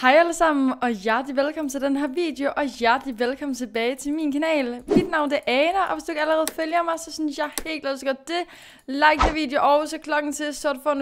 Hej alle sammen, og hjertelig velkommen til den her video, og hjertelig velkommen tilbage til min kanal. Mit navn er Ana, og hvis du ikke allerede følger mig, så synes jeg helt klart, at det. Like det video, og så klokken til, så du får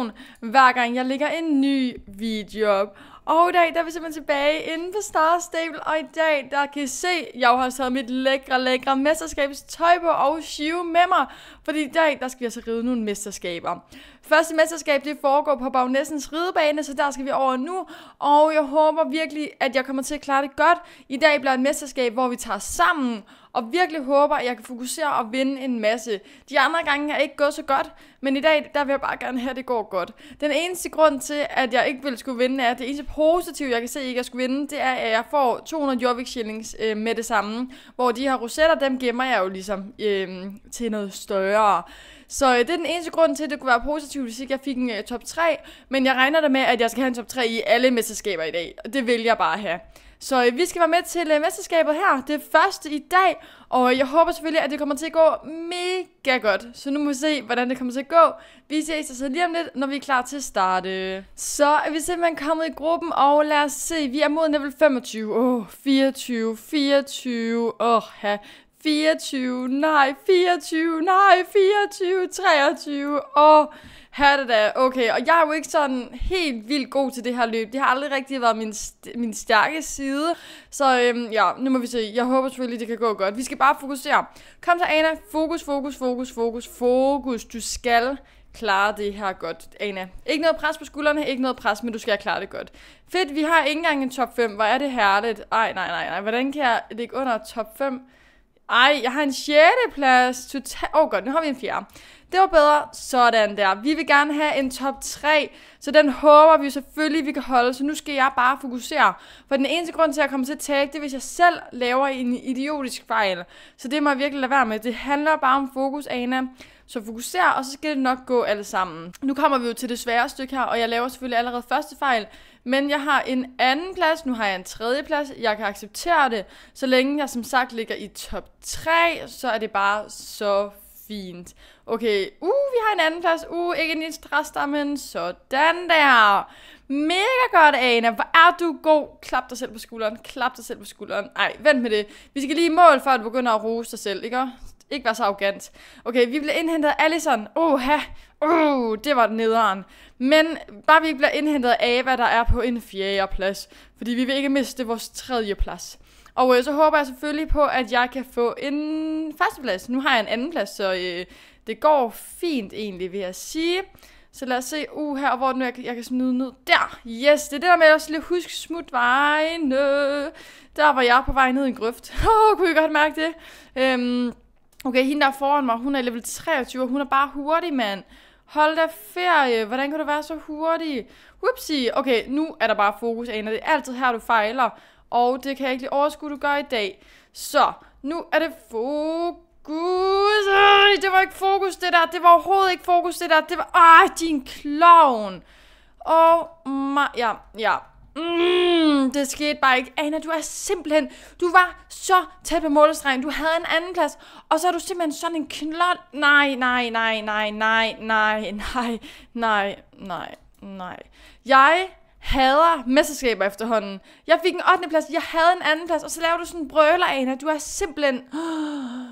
en hver gang jeg lægger en ny video op. Og i dag, der er vi simpelthen tilbage inde på Star Stable, og i dag, der kan I se, jeg har taget mit lækre, lækre mesterskabstøj på og shoe med mig, fordi i dag, der skal vi altså ride nogle mesterskaber. Første mesterskab, det foregår på Bagnessens ridebane, så der skal vi over nu, og jeg håber virkelig, at jeg kommer til at klare det godt. I dag bliver et mesterskab, hvor vi tager sammen, og virkelig håber, at jeg kan fokusere og vinde en masse. De andre gange er ikke gået så godt, men i dag, der vil jeg bare gerne have, at det går godt. Den eneste grund til, at jeg ikke vil skulle vinde, er, at det eneste positive, jeg kan se, at jeg skulle vinde, det er, at jeg får 200 Jovic shillings øh, med det samme. Hvor de her rosetter, dem gemmer jeg jo ligesom øh, til noget større. Så øh, det er den eneste grund til, at det kunne være positivt, hvis ikke jeg fik en øh, top 3. Men jeg regner da med, at jeg skal have en top 3 i alle mesterskaber i dag. Det vil jeg bare have. Så øh, vi skal være med til øh, mesterskabet her, det første i dag, og jeg håber selvfølgelig, at det kommer til at gå mega godt. Så nu må vi se, hvordan det kommer til at gå. Vi ses altså lige om lidt, når vi er klar til at starte. Så er vi simpelthen kommet i gruppen, og lad os se, vi er mod level 25, åh, oh, 24, 24, åh, oh, 24, nej, 24, nej, 24, 23, og her det da, okay, og jeg er jo ikke sådan helt vildt god til det her løb, det har aldrig rigtig været min, st- min stærke side, så øhm, ja, nu må vi se, jeg håber selvfølgelig, det kan gå godt, vi skal bare fokusere, kom så Ana, fokus, fokus, fokus, fokus, fokus, du skal klare det her godt, Ana. Ikke noget pres på skuldrene, ikke noget pres, men du skal klare det godt. Fedt, vi har ikke engang en top 5. Hvor er det herligt. Ej, nej, nej, nej. Hvordan kan jeg ligge under top 5? Ej, jeg har en sjette plads. Åh oh, godt, nu har vi en 4. Det var bedre. Sådan der. Vi vil gerne have en top 3, så den håber vi selvfølgelig, vi kan holde. Så nu skal jeg bare fokusere. For den eneste grund til, at jeg kommer til at tabe, det er, hvis jeg selv laver en idiotisk fejl. Så det må jeg virkelig lade være med. Det handler bare om fokus, Ana. Så fokuser, og så skal det nok gå alle sammen. Nu kommer vi jo til det svære stykke her, og jeg laver selvfølgelig allerede første fejl. Men jeg har en anden plads, nu har jeg en tredje plads. Jeg kan acceptere det, så længe jeg som sagt ligger i top 3, så er det bare så fint. Okay, uh, vi har en anden plads. Uh, ikke en men Sådan der. Mega godt, Ana. Hvor er du god. Klap dig selv på skulderen. Klap dig selv på skulderen. Ej, vent med det. Vi skal lige mål, før du begynder at rose dig selv, ikke? Ikke være så arrogant. Okay, vi bliver indhentet af Allison. Oha. Uh, det var nederen. Men bare vi ikke bliver indhentet af Ava, der er på en fjerde plads. Fordi vi vil ikke miste vores tredje plads. Og øh, så håber jeg selvfølgelig på, at jeg kan få en førsteplads. Nu har jeg en andenplads, så øh, det går fint egentlig, vil jeg sige. Så lad os se, uh, her, hvor nu jeg, jeg kan smide ned. Der! Yes, det er det der med, at også lige huske smut Der var jeg på vej ned i en grøft. Åh, oh, kunne I godt mærke det? Øhm, okay, hende der foran mig, hun er level 23, og hun er bare hurtig, mand. Hold da ferie, hvordan kan du være så hurtig? Whoopsie, okay, nu er der bare fokus, Anna. Det er altid her, du fejler. Og det kan jeg ikke lige overskue, du gør i dag. Så, nu er det fokus. Øj, det var ikke fokus, det der. Det var overhovedet ikke fokus, det der. Det var... Ej, din clown. Og... Oh ja, ja. Mm, det skete bare ikke. Anna, du er simpelthen... Du var så tæt på målestregen. Du havde en anden plads. Og så er du simpelthen sådan en knold... Nej, nej, nej, nej, nej, nej, nej, nej, nej, nej. Jeg hader mesterskaber efterhånden. Jeg fik en 8. plads, jeg havde en anden plads, og så laver du sådan en brøler Anna. du er simpelthen...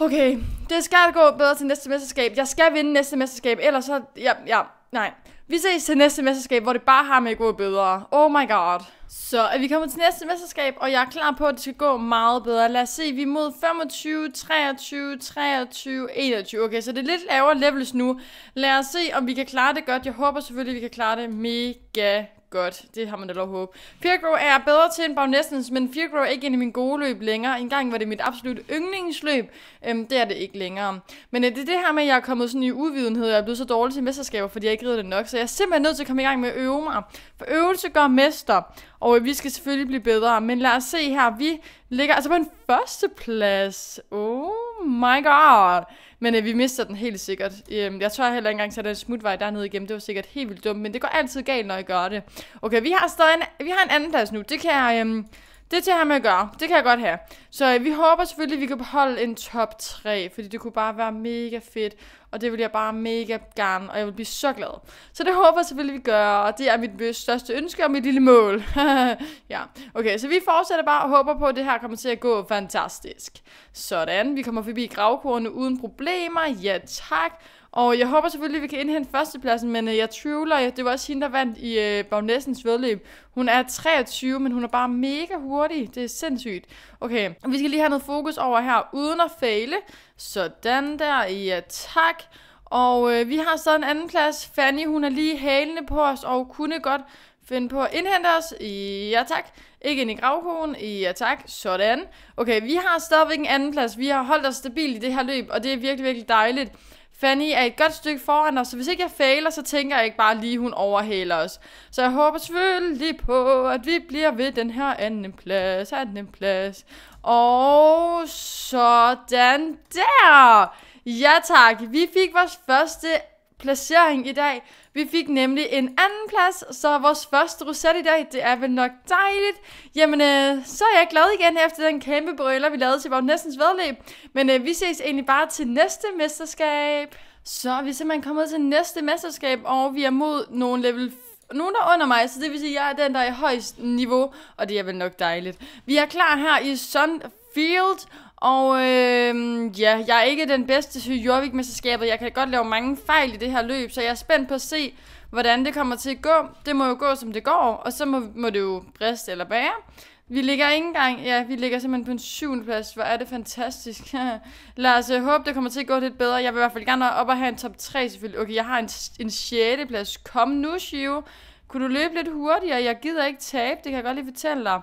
Okay, det skal gå bedre til næste mesterskab. Jeg skal vinde næste mesterskab, ellers så... Ja, ja, nej. Vi ses til næste mesterskab, hvor det bare har med at gå bedre. Oh my god. Så er vi kommer til næste mesterskab, og jeg er klar på, at det skal gå meget bedre. Lad os se, vi er mod 25, 23, 23, 21. Okay, så det er lidt lavere levels nu. Lad os se, om vi kan klare det godt. Jeg håber selvfølgelig, at vi kan klare det mega godt. Det har man da lov at håbe. Feargrow er bedre til end Bagnessens, men Feargrow er ikke en af mine gode løb længere. En gang var det mit absolut yndlingsløb. Øhm, det er det ikke længere. Men øh, det er det her med, at jeg er kommet sådan i uvidenhed, og jeg er blevet så dårlig til mesterskaber, fordi jeg ikke rider det nok. Så jeg er simpelthen nødt til at komme i gang med at øve mig. For øvelse gør mester. Og vi skal selvfølgelig blive bedre, men lad os se her. Vi ligger altså på en førsteplads. Oh my god. Men øh, vi mister den helt sikkert. Øhm, jeg tror heller ikke engang, at den smutvej dernede igennem. Det var sikkert helt vildt dumt, men det går altid galt, når jeg gør det. Okay, vi har stadig en, vi har en anden plads nu. Det kan jeg... Øh, det til ham at gøre. Det kan jeg godt have. Så øh, vi håber selvfølgelig, at vi kan beholde en top 3, fordi det kunne bare være mega fedt, og det vil jeg bare mega gerne, og jeg vil blive så glad. Så det håber jeg selvfølgelig, vi gør, og det er mit største ønske og mit lille mål. ja, okay, så vi fortsætter bare og håber på, at det her kommer til at gå fantastisk. Sådan, vi kommer forbi gravkorene uden problemer. Ja, tak. Og jeg håber selvfølgelig, at vi kan indhente førstepladsen, men øh, jeg tvivler. Det var også hende, der vandt i øh, Bagnessens vedløb. Hun er 23, men hun er bare mega hurtig. Det er sindssygt. Okay, vi skal lige have noget fokus over her, uden at fale. Sådan der. Ja, tak. Og øh, vi har så en anden plads. Fanny, hun er lige halende på os, og kunne godt finde på at indhente os. Ja tak. Ikke ind i gravkogen. Ja tak. Sådan. Okay, vi har stadigvæk en anden plads. Vi har holdt os stabilt i det her løb, og det er virkelig, virkelig dejligt. Fanny er et godt stykke foran os, så hvis ikke jeg fejler, så tænker jeg ikke bare lige, hun overhaler os. Så jeg håber selvfølgelig på, at vi bliver ved den her anden plads, anden plads. Og sådan der! Ja tak, vi fik vores første placering i dag. Vi fik nemlig en anden plads, så vores første rosette i dag, det er vel nok dejligt. Jamen, øh, så er jeg glad igen efter den kæmpe brøller, vi lavede til næstens vedlæb. Men øh, vi ses egentlig bare til næste mesterskab. Så er vi simpelthen kommet til næste mesterskab, og vi er mod nogle level nogen der under mig, så det vil sige, at jeg er den, der er i højst niveau, og det er vel nok dejligt. Vi er klar her i Sunfield, og øh, ja, jeg er ikke den bedste til Jorvik-mesterskabet. Jeg kan godt lave mange fejl i det her løb, så jeg er spændt på at se, hvordan det kommer til at gå. Det må jo gå, som det går, og så må, må det jo briste eller bære. Vi ligger ikke engang, ja, vi ligger simpelthen på en syvende plads. Hvor er det fantastisk. Lad os uh, håbe, det kommer til at gå lidt bedre. Jeg vil i hvert fald gerne op og have en top 3 selvfølgelig. Okay, jeg har en, en 6. plads. Kom nu, Shio. Kunne du løbe lidt hurtigere? Jeg gider ikke tabe, det kan jeg godt lige fortælle dig.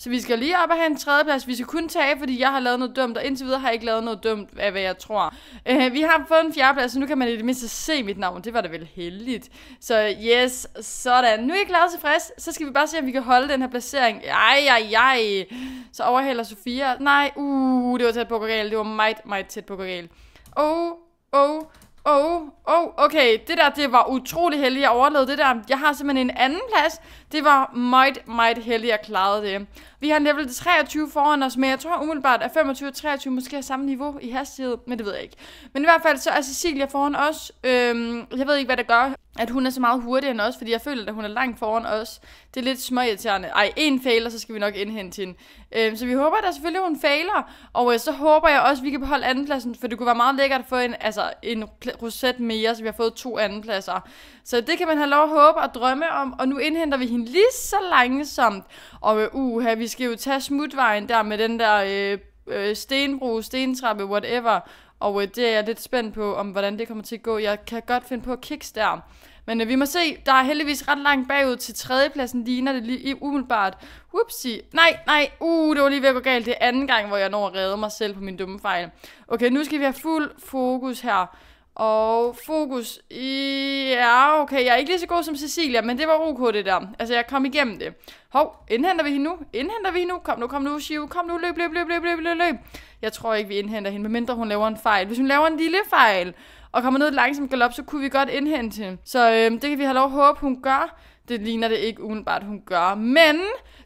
Så vi skal lige op og have en tredjeplads. Vi skal kun tage, fordi jeg har lavet noget dumt, og indtil videre har jeg ikke lavet noget dumt af, hvad jeg tror. Øh, vi har fået en fjerdeplads, så nu kan man i det mindste se mit navn. Det var da vel heldigt. Så yes, sådan. Nu er jeg klar til frisk, så skal vi bare se, om vi kan holde den her placering. Ej, ej, ej. Så overhælder Sofia. Nej, uh, det var tæt på Kogal. Det var meget, meget tæt på Kogal. Oh, oh, Oh, oh, okay, det der, det var utrolig heldigt, jeg overlevede det der. Jeg har simpelthen en anden plads, det var meget, meget heldigt at klare det. Vi har level 23 foran os, men jeg tror umiddelbart, at 25-23 måske er samme niveau i hastighed, men det ved jeg ikke. Men i hvert fald så er Cecilia foran os. Øhm, jeg ved ikke, hvad det gør, at hun er så meget hurtigere end os, fordi jeg føler, at hun er langt foran os. Det er lidt småirriterende. Ej, en fejler, så skal vi nok indhente hende. Øhm, så vi håber da selvfølgelig, at hun fejler. Og øh, så håber jeg også, at vi kan beholde andenpladsen, for det kunne være meget lækkert at få en, altså, en roset mere, så vi har fået to andenpladser. Så det kan man have lov at håbe og drømme om, og nu indhenter vi hende sådan lige så langsomt. Og uh, vi skal jo tage smutvejen der med den der øh, øh, stenbro, stentrappe, whatever. Og øh, det er jeg lidt spændt på, om hvordan det kommer til at gå. Jeg kan godt finde på kicks der. Men øh, vi må se, der er heldigvis ret langt bagud til tredjepladsen, ligner det lige umiddelbart. Whoopsie. Nej, nej, uh, det var lige ved at gå galt. Det er anden gang, hvor jeg når at redde mig selv på min dumme fejl. Okay, nu skal vi have fuld fokus her. Og fokus i... Ja, okay, jeg er ikke lige så god som Cecilia, men det var ok det der. Altså, jeg kom igennem det. Hov, indhenter vi hende nu? Indhenter vi hende nu? Kom nu, kom nu, Shiu, Kom nu, løb, løb, løb, løb, løb, løb, løb. Jeg tror ikke, vi indhenter hende, medmindre hun laver en fejl. Hvis hun laver en lille fejl og kommer ned langsomt galop, så kunne vi godt indhente hende. Så øh, det kan vi have lov at håbe, hun gør. Det ligner det ikke udenbart, hun gør. Men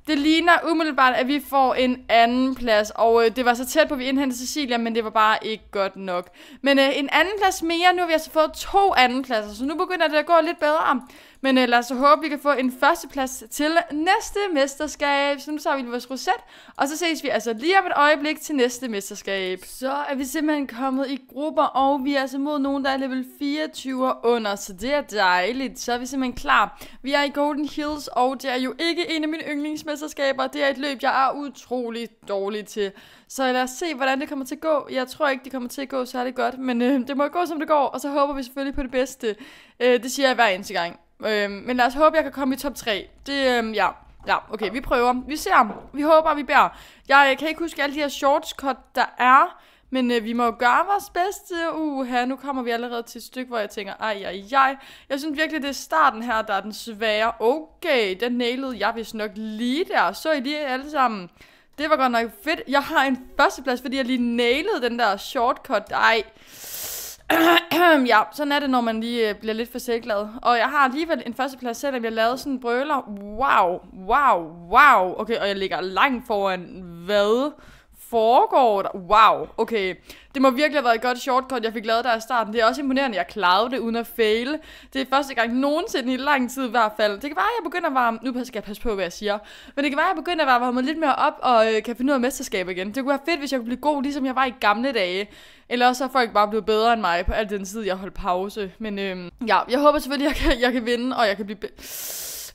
det ligner umiddelbart, at vi får en anden plads, og øh, det var så tæt på, at vi indhentede Cecilia, men det var bare ikke godt nok. Men øh, en anden plads mere, nu har vi altså fået to anden pladser, så nu begynder det at gå lidt bedre. Men øh, lad os håbe, vi kan få en førsteplads til næste mesterskab. Så nu tager vi vores roset, og så ses vi altså lige om et øjeblik til næste mesterskab. Så er vi simpelthen kommet i grupper, og vi er altså mod nogen, der er level 24 under, så det er dejligt. Så er vi simpelthen klar. Vi er i Golden Hills, og det er jo ikke en af mine yndlingsmesterskaber, verdensmesterskaber, det er et løb, jeg er utrolig dårlig til. Så lad os se, hvordan det kommer til at gå. Jeg tror ikke, det kommer til at gå særlig godt, men øh, det må gå, som det går, og så håber vi selvfølgelig på det bedste. Øh, det siger jeg hver eneste gang. Øh, men lad os håbe, jeg kan komme i top 3. Det, øh, ja. Ja, okay, vi prøver. Vi ser. Vi håber, vi bærer. Jeg kan ikke huske alle de her shortcut, der er. Men øh, vi må gøre vores bedste. Uha, nu kommer vi allerede til et stykke, hvor jeg tænker, ej, ej, ej. Jeg synes virkelig, det er starten her, der er den svære. Okay, den nailede jeg vist nok lige der. Så I lige alle sammen. Det var godt nok fedt. Jeg har en førsteplads, fordi jeg lige nailede den der shortcut. Ej. ja, sådan er det, når man lige øh, bliver lidt for selvglad. Og jeg har alligevel en førsteplads, selvom jeg lavede sådan en brøler. Wow, wow, wow. Okay, og jeg ligger langt foran hvad? foregår der? Wow, okay. Det må virkelig have været et godt shortcut, jeg fik lavet der i starten. Det er også imponerende, at jeg klarede det uden at fail. Det er første gang nogensinde i lang tid i hvert fald. Det kan være, at jeg begynder at varme... Nu skal jeg passe på, hvad jeg siger. Men det kan være, at jeg begynder at varme mig lidt mere op og øh, kan finde ud af mesterskab igen. Det kunne være fedt, hvis jeg kunne blive god, ligesom jeg var i gamle dage. Eller også er folk bare blevet bedre end mig på al den tid, jeg holdt pause. Men øh, ja, jeg håber selvfølgelig, at jeg kan, jeg kan vinde, og jeg kan blive...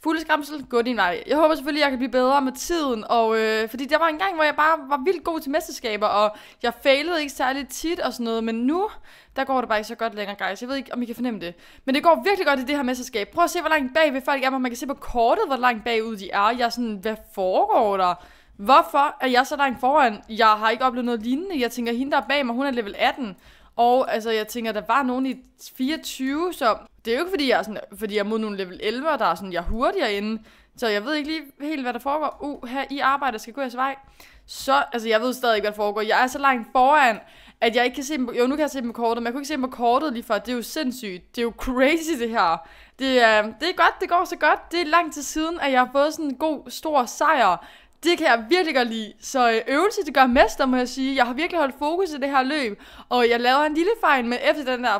Fulde skræmsel, gå din vej. Jeg håber selvfølgelig, at jeg kan blive bedre med tiden, og øh, fordi der var en gang, hvor jeg bare var vildt god til mesterskaber, og jeg failede ikke særlig tit og sådan noget, men nu, der går det bare ikke så godt længere, guys. Jeg ved ikke, om I kan fornemme det. Men det går virkelig godt i det her mesterskab. Prøv at se, hvor langt bagved folk er, man kan se på kortet, hvor langt bagud de er. Jeg er sådan, hvad foregår der? Hvorfor er jeg så langt foran? Jeg har ikke oplevet noget lignende. Jeg tænker, hende der er bag mig, hun er level 18. Og altså, jeg tænker, der var nogen i 24, så det er jo ikke, fordi jeg er, sådan, fordi jeg er mod nogle level 11, der er sådan, jeg er hurtigere inde. Så jeg ved ikke lige helt, hvad der foregår. Uh, her i arbejder skal gå jeres vej. Så, altså jeg ved stadig ikke, hvad der foregår. Jeg er så langt foran, at jeg ikke kan se dem på, jo, nu kan jeg se dem på kortet, men jeg kunne ikke se dem på kortet lige før. Det er jo sindssygt. Det er jo crazy, det her. Det, øh, det er godt, det går så godt. Det er lang tid siden, at jeg har fået sådan en god, stor sejr. Det kan jeg virkelig godt lide. Så øh, øvelse, det gør mester, må jeg sige. Jeg har virkelig holdt fokus i det her løb, og jeg laver en lille fejl, men efter den der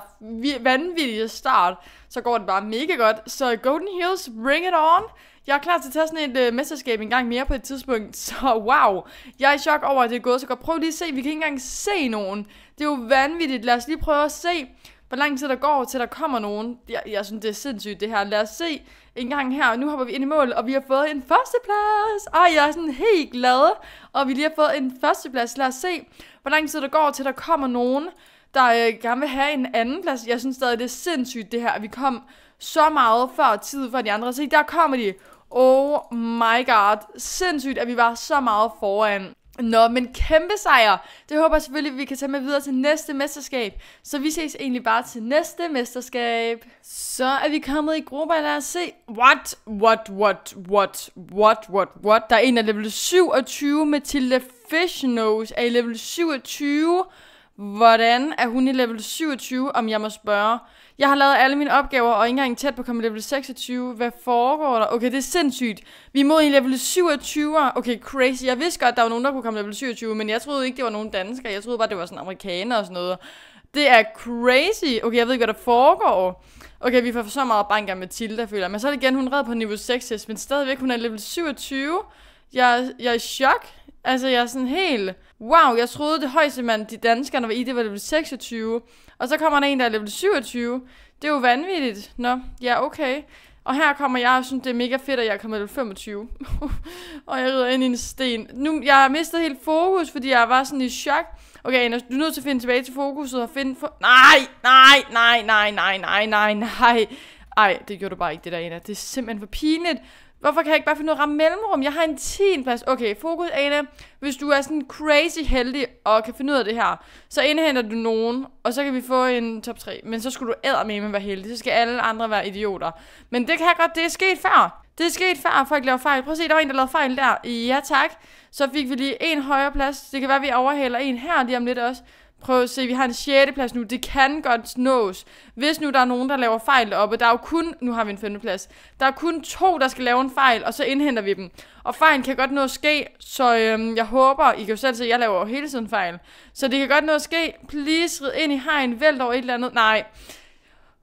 vanvittige start, så går det bare mega godt. Så øh, Golden Hills, bring it on! Jeg er klar til at tage sådan et øh, mesterskab en gang mere på et tidspunkt, så wow. Jeg er i chok over, at det er gået så godt. Prøv lige at se, vi kan ikke engang se nogen. Det er jo vanvittigt. Lad os lige prøve at se, hvor lang tid der går, til der kommer nogen. Jeg, jeg synes, det er sindssygt det her. Lad os se, gang her, og nu hopper vi ind i mål, og vi har fået en førsteplads. Og jeg er sådan helt glad, og vi lige har fået en førsteplads. Lad os se, hvor lang tid der går, til der kommer nogen, der øh, gerne vil have en anden plads. Jeg synes stadig, det er sindssygt det her, at vi kom så meget før tid for de andre. Se, der kommer de. Oh my god, sindssygt, at vi var så meget foran. Nå, men kæmpe sejr! Det håber jeg selvfølgelig, at vi kan tage med videre til næste mesterskab. Så vi ses egentlig bare til næste mesterskab. Så er vi kommet i gruppe, lad os se. What? What? What? What? What? What? What? Der er en af level 27, Mathilde Fishnose er i level 27. Hvordan er hun i level 27, om jeg må spørge? Jeg har lavet alle mine opgaver, og ikke engang tæt på at komme level 26. Hvad foregår der? Okay, det er sindssygt. Vi er mod i level 27. Okay, crazy. Jeg vidste godt, at der var nogen, der kunne komme level 27, men jeg troede ikke, det var nogen danskere. Jeg troede bare, det var sådan amerikaner og sådan noget. Det er crazy. Okay, jeg ved ikke, hvad der foregår. Okay, vi får så meget bank af Mathilda, føler Men så er det igen, hun red på niveau 6, men stadigvæk, hun er level 27. Jeg, jeg er i chok. Altså, jeg er sådan helt... Wow, jeg troede det højeste, mand, de der var i, det var level 26. Og så kommer der en, der er level 27. Det er jo vanvittigt. Nå, ja, okay. Og her kommer jeg og synes, det er mega fedt, at jeg er kommet level 25. og jeg rider ind i en sten. Nu, jeg har mistet helt fokus, fordi jeg var sådan i chok. Okay, Anders, du er nødt til at finde tilbage til fokuset og finde... For... Nej, nej, nej, nej, nej, nej, nej, nej. Ej, det gjorde du bare ikke, det der, Anna. Det er simpelthen for pinligt. Hvorfor kan jeg ikke bare finde noget at ramme mellemrum? Jeg har en 10. plads. Okay, fokus, Ana. Hvis du er sådan crazy heldig og kan finde ud af det her, så indhenter du nogen, og så kan vi få en top 3. Men så skulle du med være heldig. Så skal alle andre være idioter. Men det kan jeg godt. Det er sket før. Det er sket før, at folk laver fejl. Prøv at se, der var en, der lavede fejl der. Ja, tak. Så fik vi lige en højere plads. Det kan være, at vi overhaler en her lige om lidt også. Prøv at se, vi har en 6. plads nu. Det kan godt nås. Hvis nu der er nogen, der laver fejl oppe, der er jo kun, nu har vi en 5. plads, der er kun to, der skal lave en fejl, og så indhenter vi dem. Og fejlen kan godt nå at ske, så øhm, jeg håber, I kan jo selv se, at jeg laver jo hele tiden fejl. Så det kan godt nå at ske. Please, rid ind i hegn, vælt over et eller andet. Nej.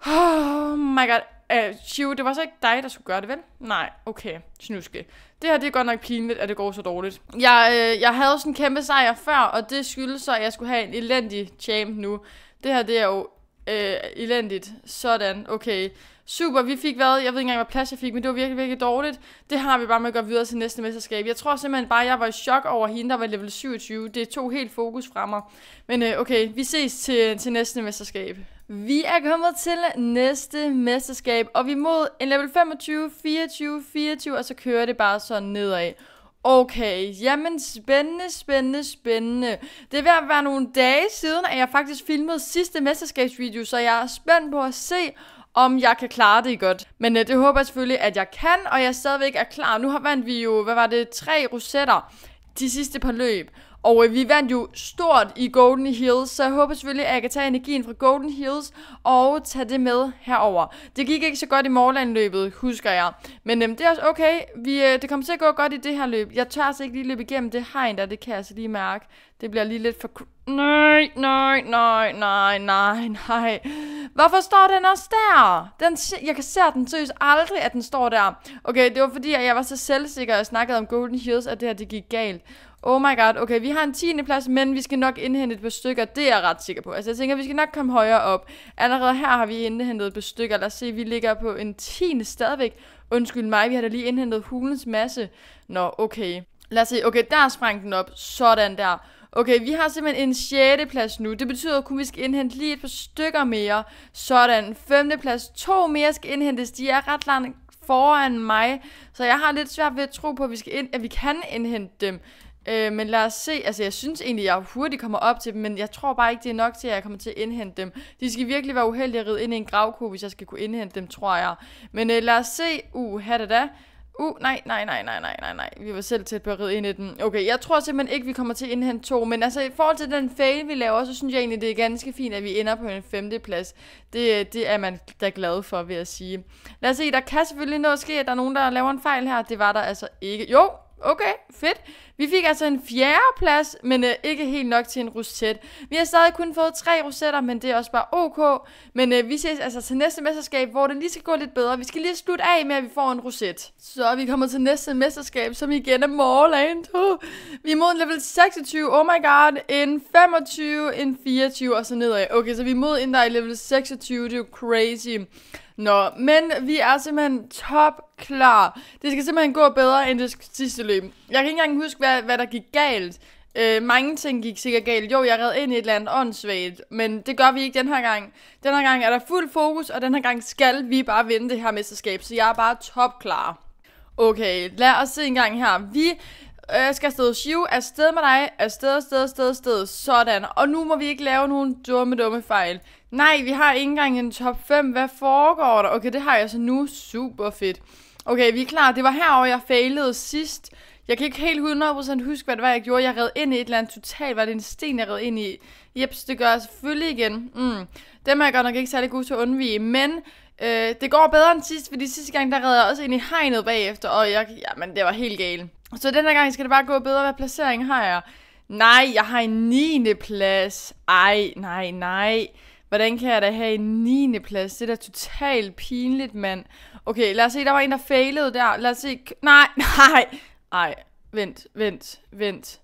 Oh my god. Øh, Shiu, det var så ikke dig, der skulle gøre det, vel? Nej, okay, snuske. Det her, det er godt nok pinligt, at det går så dårligt. Jeg, øh, jeg havde sådan en kæmpe sejr før, og det skyldes så, at jeg skulle have en elendig champ nu. Det her, det er jo øh, elendigt. Sådan, okay super, vi fik hvad, jeg ved ikke engang, hvad plads jeg fik, men det var virkelig, virkelig dårligt. Det har vi bare med at gå videre til næste mesterskab. Jeg tror simpelthen bare, jeg var i chok over hende, der var level 27. Det tog helt fokus fra mig. Men øh, okay, vi ses til, til næste mesterskab. Vi er kommet til næste mesterskab, og vi er mod en level 25, 24, 24, og så kører det bare sådan nedad. Okay, jamen spændende, spændende, spændende. Det er ved at være nogle dage siden, at jeg faktisk filmede sidste mesterskabsvideo, så jeg er spændt på at se, om jeg kan klare det godt. Men øh, det håber jeg selvfølgelig, at jeg kan, og jeg stadigvæk er klar. Nu har vandt vi jo, hvad var det, tre rosetter de sidste par løb. Og øh, vi vandt jo stort i Golden Hills, så jeg håber selvfølgelig, at jeg kan tage energien fra Golden Hills og tage det med herover. Det gik ikke så godt i morgenløbet, husker jeg. Men øh, det er også okay. Vi, øh, det kommer til at gå godt i det her løb. Jeg tør altså ikke lige løbe igennem det hegn der, det kan jeg altså lige mærke. Det bliver lige lidt for... Nej, nej, nej, nej, nej, nej. Hvorfor står den også der? Den, jeg kan se den seriøst aldrig, at den står der. Okay, det var fordi, at jeg var så selvsikker og snakkede om Golden Hills, at det her det gik galt oh my god, okay, vi har en 10. plads, men vi skal nok indhente et par stykker, det er jeg ret sikker på. Altså jeg tænker, vi skal nok komme højere op. Allerede her har vi indhentet et par stykker, lad os se, vi ligger på en 10. stadigvæk. Undskyld mig, vi har da lige indhentet hulens masse. Nå, okay. Lad os se, okay, der sprang den op, sådan der. Okay, vi har simpelthen en 6. plads nu. Det betyder, at vi skal indhente lige et par stykker mere. Sådan, 5. plads, to mere skal indhentes. De er ret langt foran mig, så jeg har lidt svært ved at tro på, at vi, skal ind, at vi kan indhente dem. Øh, men lad os se, altså jeg synes egentlig, jeg hurtigt kommer op til dem, men jeg tror bare ikke, det er nok til, at jeg kommer til at indhente dem. De skal virkelig være uheldige at ride ind i en gravko, hvis jeg skal kunne indhente dem, tror jeg. Men øh, lad os se, uh, da da. Uh, nej, nej, nej, nej, nej, nej, nej. Vi var selv tæt på at ride ind i den. Okay, jeg tror simpelthen ikke, vi kommer til at indhente to, men altså i forhold til den fail, vi laver, så synes jeg egentlig, det er ganske fint, at vi ender på en femteplads. Det, øh, det er man da glad for, vil jeg sige. Lad os se, der kan selvfølgelig nå ske, at der er nogen, der laver en fejl her. Det var der altså ikke. Jo, okay, fedt. Vi fik altså en fjerde plads, men øh, ikke helt nok til en roset. Vi har stadig kun fået tre rosetter, men det er også bare ok. Men øh, vi ses altså til næste mesterskab, hvor det lige skal gå lidt bedre. Vi skal lige slutte af med, at vi får en roset. Så vi kommer til næste mesterskab, som igen er Morland. Uh, vi er mod en level 26, oh my god, en 25, en 24 og så nedad. Okay, så vi er mod en, der er level 26, det er jo crazy. Nå, men vi er simpelthen top klar. Det skal simpelthen gå bedre end det sidste løb. Jeg kan ikke engang huske, hvad, hvad der gik galt. Øh, mange ting gik sikkert galt. Jo, jeg red ind i et eller andet åndssvagt, men det gør vi ikke den her gang. Den her gang er der fuld fokus, og den her gang skal vi bare vinde det her mesterskab, så jeg er bare top klar. Okay, lad os se en gang her. Vi jeg øh, skal afsted Shiv, afsted med dig, afsted, afsted, afsted, afsted, sådan. Og nu må vi ikke lave nogen dumme, dumme fejl. Nej, vi har ikke engang en top 5. Hvad foregår der? Okay, det har jeg så nu. Super fedt. Okay, vi er klar. Det var herover jeg failede sidst. Jeg kan ikke helt 100% huske, hvad det var, jeg gjorde. Jeg red ind i et eller andet totalt. Var det en sten, jeg red ind i? Jeps, det gør jeg selvfølgelig igen. Mm. Dem er jeg godt nok ikke særlig god til at undvige. Men øh, det går bedre end sidst, fordi sidste gang, der redde jeg også ind i hegnet bagefter. Og jeg, jamen, det var helt galt. Så den her gang skal det bare gå bedre. Hvad placering har jeg? Nej, jeg har en 9. plads. Ej, nej, nej. Hvordan kan jeg da have en 9. plads? Det er da totalt pinligt, mand. Okay, lad os se, der var en, der failede der. Lad os se. Nej, nej. Nej, vent, vent, vent,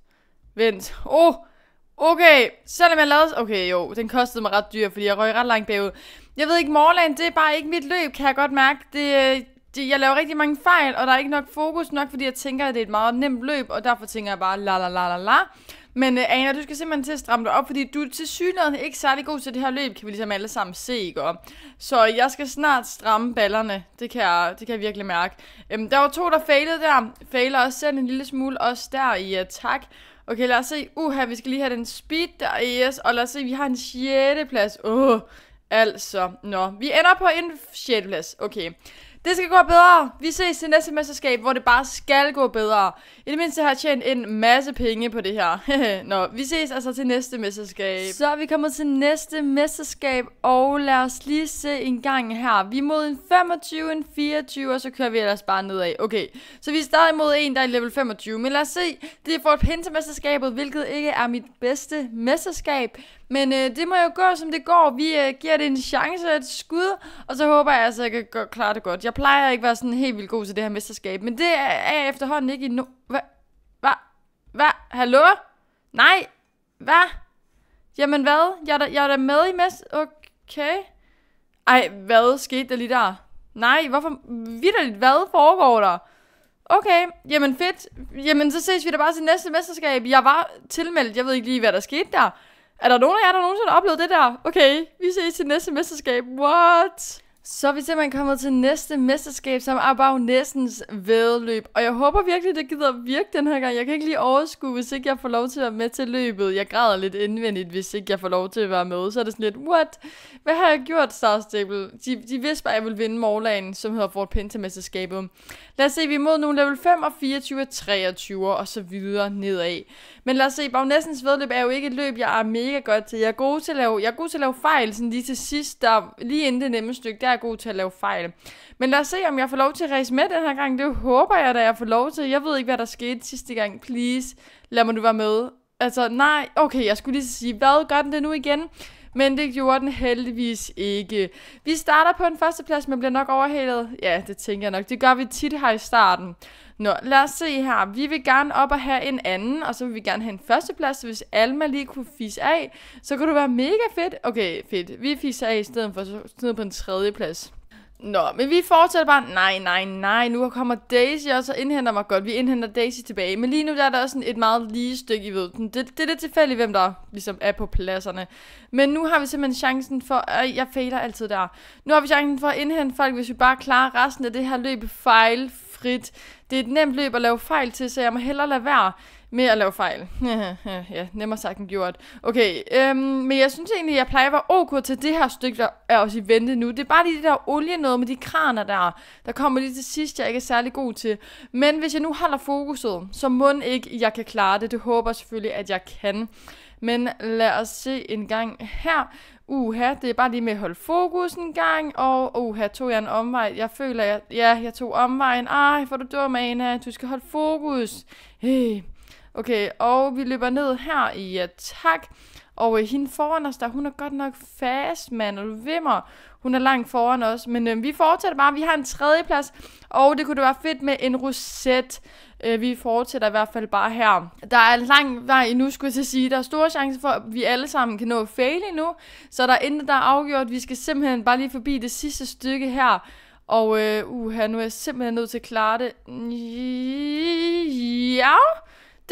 vent. Åh, oh, okay. Selvom jeg lavede... Okay, jo, den kostede mig ret dyr, fordi jeg røg ret langt bagud. Jeg ved ikke, Morland, det er bare ikke mit løb, kan jeg godt mærke. Det, øh, det, jeg laver rigtig mange fejl, og der er ikke nok fokus nok, fordi jeg tænker, at det er et meget nemt løb, og derfor tænker jeg bare la la la la la. Men uh, Anna, du skal simpelthen til at stramme dig op, fordi du er til synligheden ikke særlig god til det her løb, kan vi ligesom alle sammen se, ikke? Og, så jeg skal snart stramme ballerne, det kan jeg, det kan jeg virkelig mærke. Um, der var to, der failede der. Failer også selv en lille smule, også der i uh, tak. Okay, lad os se. Uha, vi skal lige have den speed der, yes. Og lad os se, vi har en 6. plads. Åh, oh, altså. Nå, vi ender på en 6. plads. Okay. Det skal gå bedre. Vi ses til næste mesterskab, hvor det bare skal gå bedre. I det mindste har jeg tjent en masse penge på det her. Nå, vi ses altså til næste mesterskab. Så er vi kommet til næste mesterskab, og lad os lige se en gang her. Vi er mod en 25, en 24, og så kører vi ellers bare nedad. Okay, så vi er stadig mod en, der er i level 25. Men lad os se, det er for et mesterskabet, hvilket ikke er mit bedste mesterskab. Men øh, det må jo gå, som det går. Vi øh, giver det en chance og et skud, og så håber jeg altså, at jeg kan klare det godt. Jeg jeg plejer ikke at være sådan helt vildt god til det her mesterskab, men det er jeg efterhånden ikke endnu. Hvad? Hvad? Hvad? Hallo? Nej? Hvad? Jamen hvad? Jeg er da, jeg er da med i mest... Okay. Ej, hvad skete der lige der? Nej, hvorfor? Vidderligt, hvad foregår der? Okay, jamen fedt. Jamen så ses vi da bare til næste mesterskab. Jeg var tilmeldt, jeg ved ikke lige, hvad der skete der. Er der nogen af jer, der nogensinde har oplevet det der? Okay, vi ses til næste mesterskab. What? Så er vi simpelthen kommet til næste mesterskab, som er bare næstens vedløb. Og jeg håber virkelig, det gider virke den her gang. Jeg kan ikke lige overskue, hvis ikke jeg får lov til at være med til løbet. Jeg græder lidt indvendigt, hvis ikke jeg får lov til at være med. Så er det sådan lidt, what? Hvad har jeg gjort, Star Stable? De, de vidste bare, at jeg ville vinde morgelagen, som hedder Fort Pinta-mesterskabet. Lad os se, vi er mod nogle level 5 og 24 23 og så videre nedad. Men lad os se, Bagnæssens vedløb er jo ikke et løb, jeg er mega godt til. Jeg er god til at lave, jeg er god til at lave fejl sådan lige til sidst, der, lige inden det nemme stykke. Der jeg er god til at lave fejl. Men lad os se, om jeg får lov til at rejse med den her gang. Det håber jeg, da jeg får lov til. Jeg ved ikke, hvad der skete sidste gang. Please, lad mig nu være med. Altså, nej, okay, jeg skulle lige sige, hvad gør den det nu igen? Men det gjorde den heldigvis ikke. Vi starter på en førsteplads, men bliver nok overhalet. Ja, det tænker jeg nok. Det gør vi tit her i starten. Nå, lad os se her. Vi vil gerne op og have en anden, og så vil vi gerne have en førsteplads. Så hvis Alma lige kunne fise af, så kunne det være mega fedt. Okay, fedt. Vi fiser af i stedet for at på en tredjeplads. Nå, men vi fortsætter bare, nej, nej, nej, nu kommer Daisy og så indhenter mig godt, vi indhenter Daisy tilbage. Men lige nu der er der også sådan et meget lige stykke, I ved, det, det er lidt tilfældigt, hvem der ligesom er på pladserne. Men nu har vi simpelthen chancen for, øh, jeg fejler altid der, nu har vi chancen for at indhente folk, hvis vi bare klarer resten af det her løb fejlfrit. Det er et nemt løb at lave fejl til, så jeg må hellere lade være. Med at lave fejl. ja, nemmere sagt end gjort. Okay, øhm, men jeg synes egentlig, jeg plejer at være ok til det her stykke, der er også i vente nu. Det er bare lige det der olie noget med de kraner der, der kommer lige til sidst, jeg ikke er særlig god til. Men hvis jeg nu holder fokuset, så må ikke, jeg kan klare det. Det håber jeg selvfølgelig, at jeg kan. Men lad os se en gang her. Uha, det er bare lige med at holde fokus en gang. Og uha, tog jeg en omvej. Jeg føler, jeg, ja, jeg tog omvejen. Ej, hvor du dum, Ana. Du skal holde fokus. Hey. Okay, og vi løber ned her i ja, tak. Og øh, hende foran os der, hun er godt nok fast, mand, og vimmer. Hun er langt foran os, men øh, vi fortsætter bare. Vi har en tredje plads, og det kunne det være fedt med en roset. Øh, vi fortsætter i hvert fald bare her. Der er lang vej endnu, skulle jeg sige. Der er store chancer for, at vi alle sammen kan nå at fail endnu. Så der er intet, der er afgjort. Vi skal simpelthen bare lige forbi det sidste stykke her. Og øh, uha, nu er jeg simpelthen nødt til at klare det. Ja...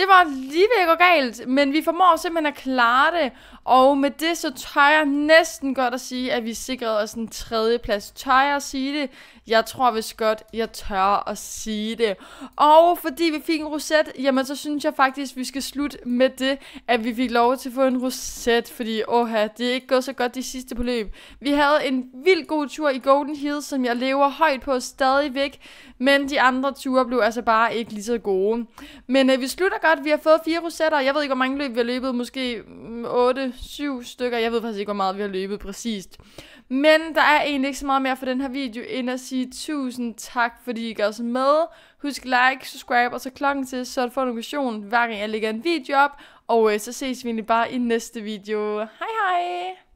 Det var lige ved at gå galt, men vi formår simpelthen at klare det, og med det så tør jeg næsten godt at sige, at vi sikrede os en tredje plads. Tør jeg at sige det? Jeg tror vist godt, jeg tør at sige det. Og fordi vi fik en roset, jamen så synes jeg faktisk, at vi skal slutte med det, at vi fik lov til at få en roset. Fordi åh det er ikke gået så godt de sidste på løb. Vi havde en vild god tur i Golden Hills, som jeg lever højt på stadigvæk. Men de andre ture blev altså bare ikke lige så gode. Men øh, vi slutter godt. Vi har fået fire rosetter. Jeg ved ikke, hvor mange løb vi har løbet. Måske 8 mm, syv stykker. Jeg ved faktisk ikke, hvor meget vi har løbet præcist. Men der er egentlig ikke så meget mere for den her video, end at sige tusind tak, fordi I gør os med. Husk like, subscribe og så klokken til, så du får notifikation, hver gang jeg lægger en video op. Og øh, så ses vi egentlig bare i næste video. Hej hej!